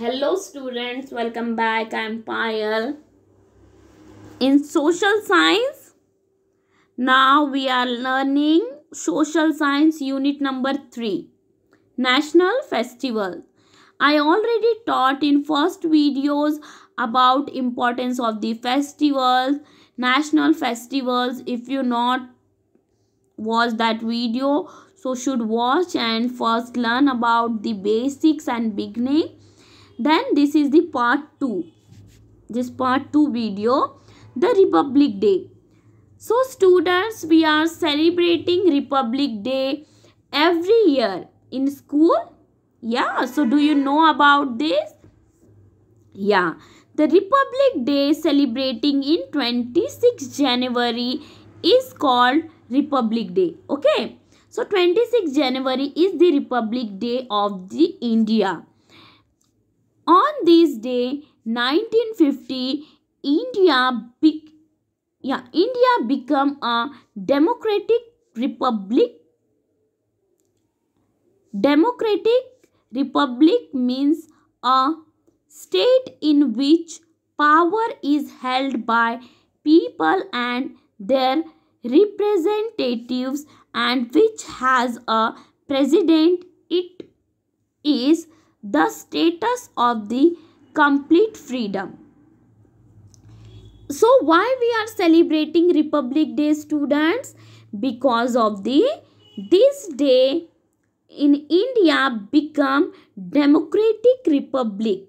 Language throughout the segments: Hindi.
hello students welcome back i'm payal in social science now we are learning social science unit number 3 national festival i already taught in first videos about importance of the festivals national festivals if you not watch that video so should watch and first learn about the basics and beginning then this is the part 2 this part 2 video the republic day so students we are celebrating republic day every year in school yeah so do you know about this yeah the republic day celebrating in 26 january is called republic day okay so 26 january is the republic day of the india on this day, 1950, India, be yeah, India became a democratic republic. Democratic republic means a state in which power is held by people and their representatives and which has a president. It is the status of the complete freedom so why we are celebrating republic day students because of the this day in India become democratic republic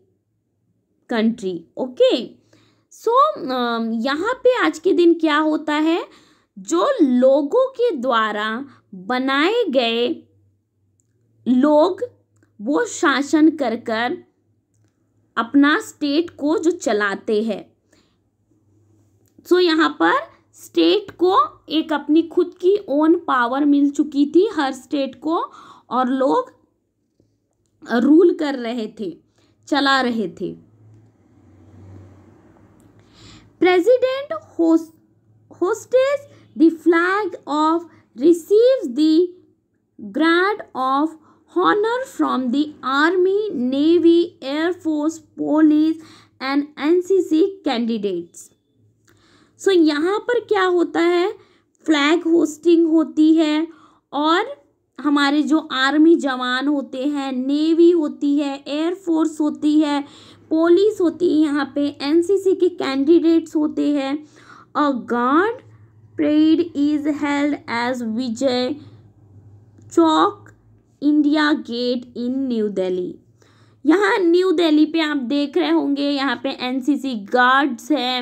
country okay so यहाँ पे आज के दिन क्या होता है जो लोगों के द्वारा बनाए गए लोग वो शासन कर कर अपना स्टेट को जो चलाते हैं सो so, यहाँ पर स्टेट को एक अपनी खुद की ओन पावर मिल चुकी थी हर स्टेट को और लोग रूल कर रहे थे चला रहे थे president hoists the flag of receive the grand of honor from the Army, Navy, Air Force, Police and NCC candidates. So so, यहाँ पर क्या होता है फ्लैग होस्टिंग होती है और हमारे जो आर्मी जवान होते हैं नेवी होती है एयरफोर्स होती है पोलिस होती है यहाँ पे एनसीसी के कैंडिडेट्स होते हैं a guard parade is held as Vijay Chowk India Gate in New Delhi यहाँ न्यू दिल्ली पे आप देख रहे होंगे यहाँ पे एनसीसी गार्ड्स है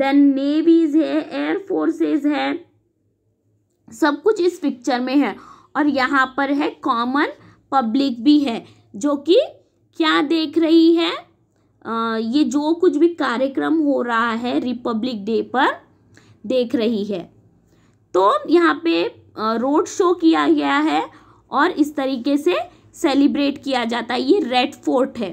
देन नेवीज है एयरफोर्सेज है सब कुछ इस पिक्चर में है और यहाँ पर है कॉमन पब्लिक भी है जो कि क्या देख रही है आ, ये जो कुछ भी कार्यक्रम हो रहा है रिपब्लिक डे पर देख रही है तो यहाँ पे रोड शो किया गया है और इस तरीके से सेलिब्रेट किया जाता है ये रेड फोर्ट है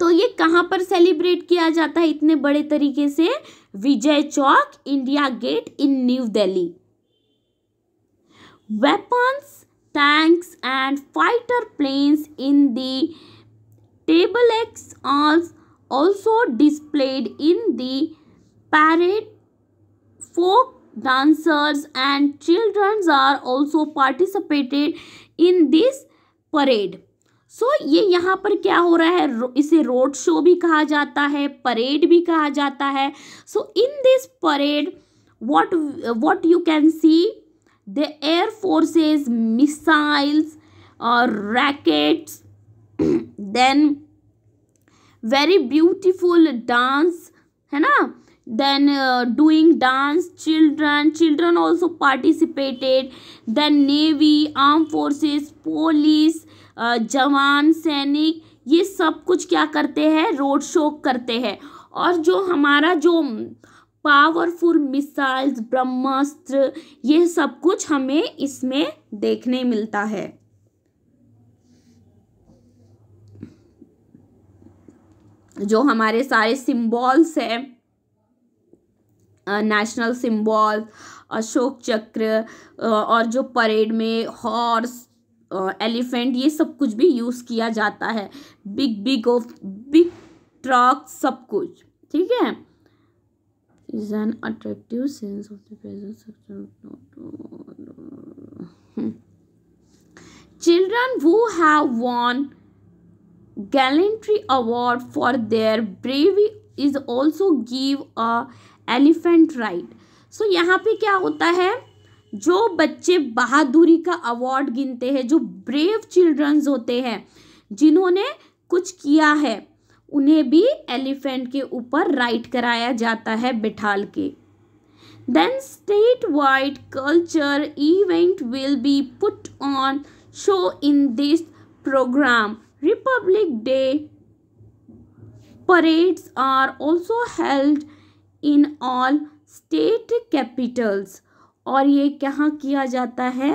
तो ये कहाँ पर सेलिब्रेट किया जाता है इतने बड़े तरीके से Vijay Chowk India Gate in New Delhi weapons tanks and fighter planes in the tableaux also displayed in the parade folk dancers and children are also participated in this parade. so, ये यहाँ पर क्या हो रहा है इसे road show भी कहा जाता है parade भी कहा जाता है so in this parade what what you can see the air forces missiles or uh, rackets then very beautiful dance है ना then uh, doing dance children children also participated then navy armed forces police uh, जवान सैनिक ये सब कुछ क्या करते हैं रोड शो करते हैं और जो हमारा जो पावरफुल मिसाइल्स ब्रह्मास्त्र ये सब कुछ हमें इसमें देखने मिलता है जो हमारे सारे सिंबल्स हैं नेशनल सिंबल अशोक चक्र और जो परेड में हॉर्स एलिफेंट ये सब कुछ भी यूज़ किया जाता है big big of big truck सब कुछ ठीक है is an attractive sense of the presence children who have won gallantry award for their bravery is also give a elephant ride so यहाँ पे क्या होता है जो बच्चे बहादुरी का अवार्ड गिनते हैं जो ब्रेव चिल्ड्रंस होते हैं जिन्होंने कुछ किया है उन्हें भी एलिफेंट के ऊपर राइड कराया जाता है बिठाल के then state wide culture event will be put on show in this program republic day parades are also held in all state capitals और ये कहाँ किया जाता है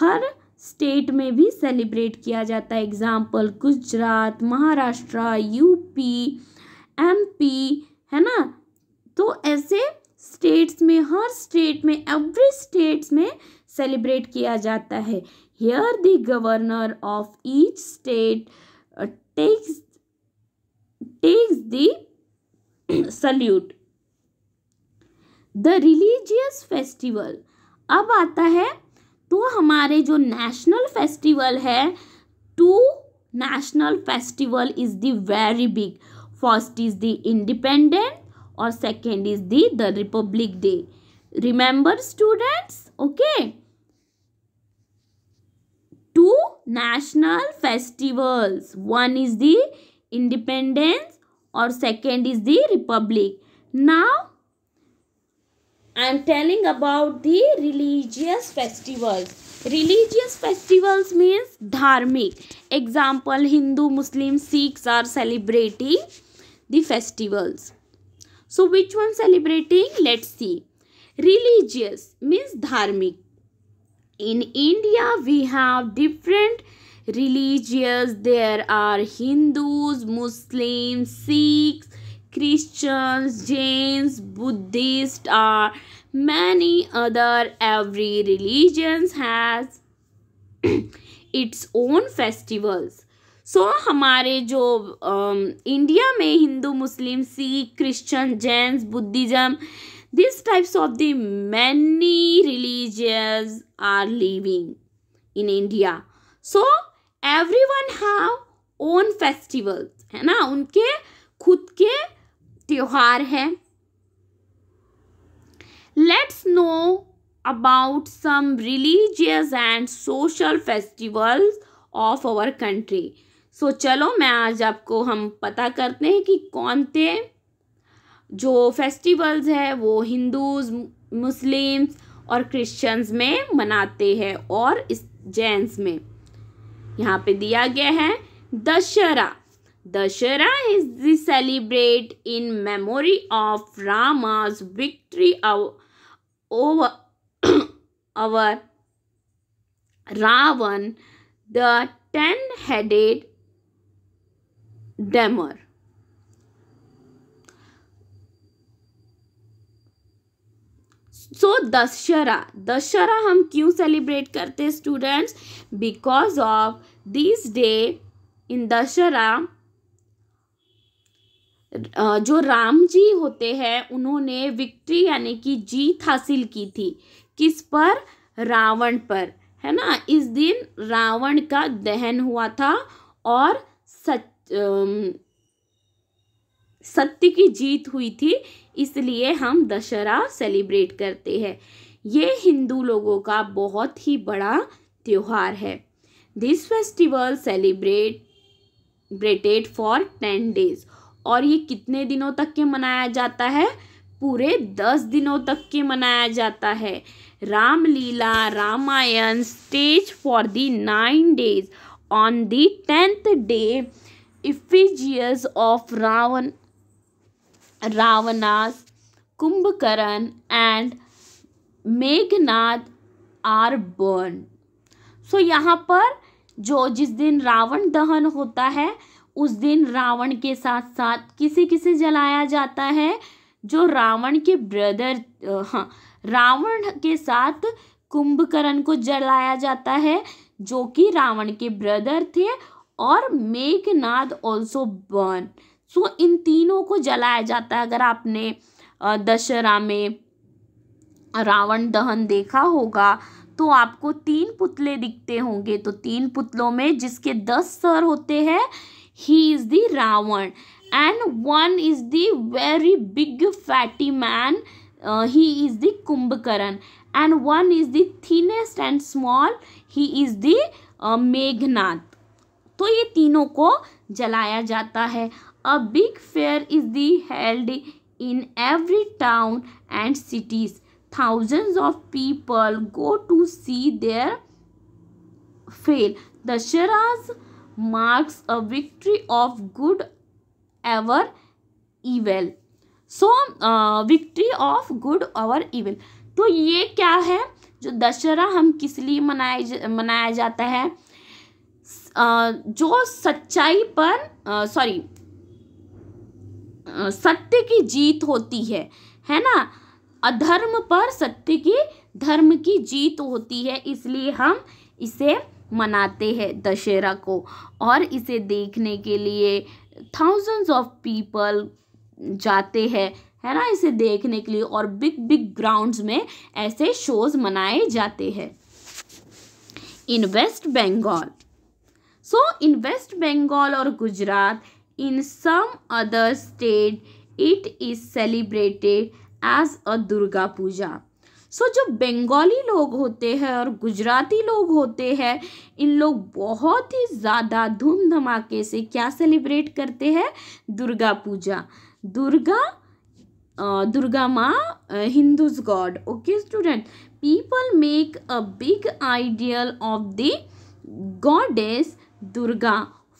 हर स्टेट में भी सेलिब्रेट किया जाता है example Gujarat Maharashtra UP MP है ना तो ऐसे स्टेट्स में हर स्टेट में एवरी स्टेट्स में सेलिब्रेट किया जाता है here the governor of each state takes takes the salute the religious festival अब आता है तो हमारे जो नेशनल फेस्टिवल है two national festival is the very big first is the independent और second is the republic day remember students okay two national festivals one is the independence और second is the republic now I am telling about the religious festivals. Religious festivals means dharmic. Example Hindu, Muslim, Sikhs are celebrating the festivals. So which one celebrating? Let's see. Religious means dharmic. In India we have different religious. There are Hindus, Muslims, Sikhs, Christians, Jains, Buddhists or many other every religions has its own festivals. So so, हमारे जो इंडिया um, में Hindu Muslim Sikh Christian Jains Buddhism this types of the many religious are living in India so every one have own festivals है ना उनके खुद के त्योहार है let's know about some religious and social festivals of our country so चलो मैं आज आपको हम पता करते हैं कि कौन थे जो फेस्टिवल्स है वो हिंदूज मुस्लिम्स और क्रिश्चियंस में मनाते हैं और इस जैंस में यहाँ पे दिया गया है Dussehra Dashara is celebrated in memory of Rama's victory over our Ravan, the ten-headed demon. सो दशहरा दशहरा हम क्यों सेलिब्रेट करते हैं students because of this day in Dussehra जो राम जी होते हैं उन्होंने विक्ट्री यानी कि जीत हासिल की थी किस पर रावण पर है ना इस दिन रावण का दहन हुआ था और सच सत्य की जीत हुई थी इसलिए हम दशहरा सेलिब्रेट करते हैं ये हिंदू लोगों का बहुत ही बड़ा त्यौहार है this festival celebrated for ten days और ये कितने दिनों तक के मनाया जाता है पूरे दस दिनों तक के मनाया जाता है Ramlila Ramayana stage for the nine days on the tenth day effigies of Ravana Ravanas Kumbhkaran and Meghnath are burn so यहाँ पर जो जिस दिन रावण दहन होता है उस दिन रावण के साथ साथ किसे किसे जलाया जाता है जो रावण के ब्रदर हाँ रावण के साथ कुंभकरण को जलाया जाता है जो कि रावण के ब्रदर थे और मेघनाद ऑल्सो बर्न सो इन तीनों को जलाया जाता है अगर आपने दशहरा में रावण दहन देखा होगा तो आपको तीन पुतले दिखते होंगे तो तीन पुतलों में जिसके दस सर होते हैं he is the Ravan and one is the very big fatty man uh, he is the Kumbhakaran and one is the thinnest and small he is the uh, Meghnath तो ये तीनों को जलाया जाता है a big fair is the held in every town and cities thousands of people go to see their fail. Dashara's marks a victory of good over evil so victory of good और इवेल तो ये क्या है जो दशहरा हम किस लिए मनाया मनाया जाता है जो सच्चाई पर सॉरी सत्य की जीत होती है है ना अधर्म पर सत्य की धर्म की जीत होती है इसलिए हम इसे मनाते हैं दशहरा को और इसे देखने के लिए थाउजेंड्स ऑफ पीपल जाते हैं है ना इसे देखने के लिए और बिग बिग ग्राउंड्स में ऐसे शोज मनाए जाते हैं in West Bengal so in West Bengal और Gujarat in some other state it is celebrated as a Durga Puja so जो बंगाली लोग होते हैं और गुजराती लोग होते हैं इन लोग बहुत ही ज़्यादा धूम धमाके से क्या सेलिब्रेट करते हैं दुर्गा पूजा Durga Durga Maa Hindus god okay student people make a big ideal of the is Durga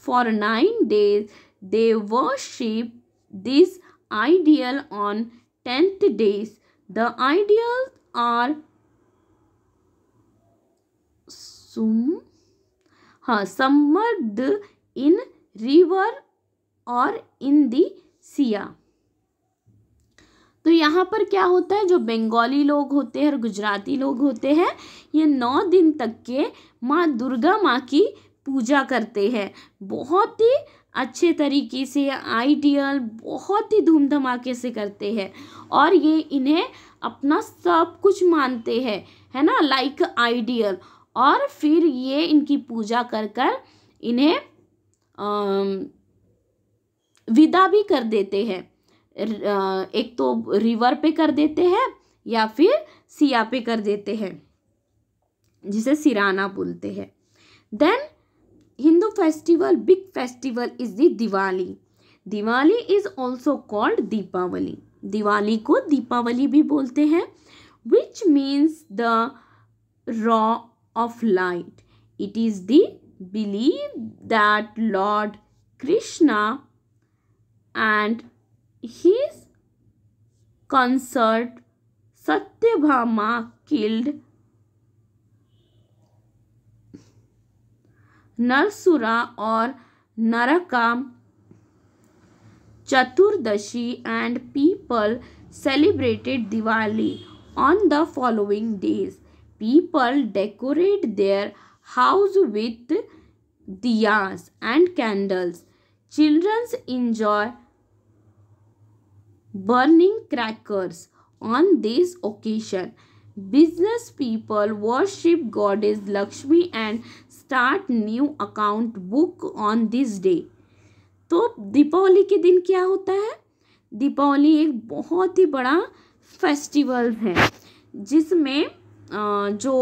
for nine days they worship this ideal on tenth days the ideal are सुम हाँ समर्द इन रिवर और इन दी सिया तो यहाँ पर क्या होता है जो बंगाली लोग होते हैं और गुजराती लोग होते हैं ये नौ दिन तक के माँ दुर्गा माँ की पूजा करते हैं बहुत ही अच्छे तरीके से आइडियल बहुत ही धूम धमाके से करते हैं और ये इन्हें अपना सब कुछ मानते हैं है ना लाइक आइडियल और फिर ये इनकी पूजा कर कर इन्हें विदा भी कर देते हैं एक तो रिवर पे कर देते हैं या फिर सिया पे कर देते हैं जिसे सिराना बोलते हैं then Hindu festival big festival is the Diwali Diwali is also called Deepawali Diwali को दीपावली भी बोलते हैं which means the row of light it is the believe that lord Krishna and his consort Bhama killed Narasura और नरकाम Chaturdashi and people celebrated Diwali on the following days. People decorate their house with diyas and candles. Children enjoy burning crackers on this occasion. Business people worship goddess Lakshmi and start new account book on this day. तो दीपावली के दिन क्या होता है दीपावली एक बहुत ही बड़ा फेस्टिवल है जिसमें जो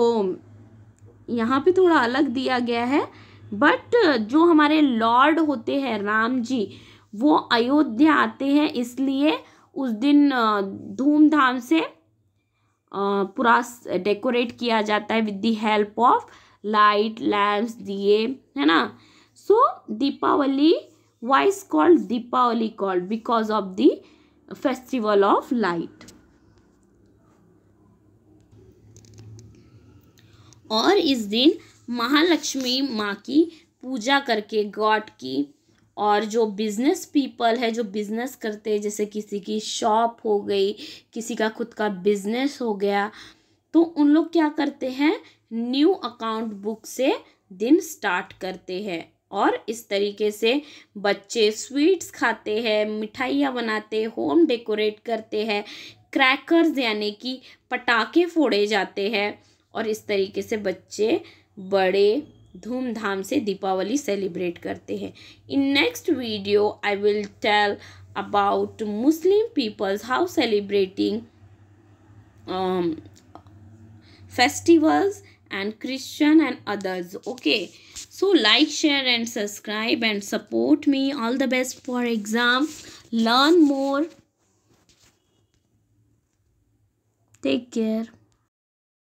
यहाँ पे थोड़ा अलग दिया गया है बट जो हमारे लॉर्ड होते हैं राम जी वो अयोध्या आते हैं इसलिए उस दिन धूमधाम से पूरा डेकोरेट किया जाता है with the help of light lamps दिए है ना सो so, Deepawali why is called Deepavali called? Because of the festival of light. और इस दिन महालक्ष्मी माँ की पूजा करके गॉड की और जो बिज़नेस पीपल है जो बिज़नेस करते हैं जैसे किसी की शॉप हो गई किसी का खुद का बिज़नेस हो गया तो उन लोग क्या करते हैं न्यू अकाउंट बुक से दिन स्टार्ट करते हैं और इस तरीके से बच्चे स्वीट्स खाते हैं मिठाइयाँ बनाते होम डेकोरेट करते हैं क्रैकर्स यानी कि पटाखे फोड़े जाते हैं और इस तरीके से बच्चे बड़े धूमधाम से दीपावली सेलिब्रेट करते हैं in next video I will tell about Muslim peoples how celebrating um, and Christian and others. Okay. So like, share and subscribe and support me. All the best for exam. Learn more. Take care.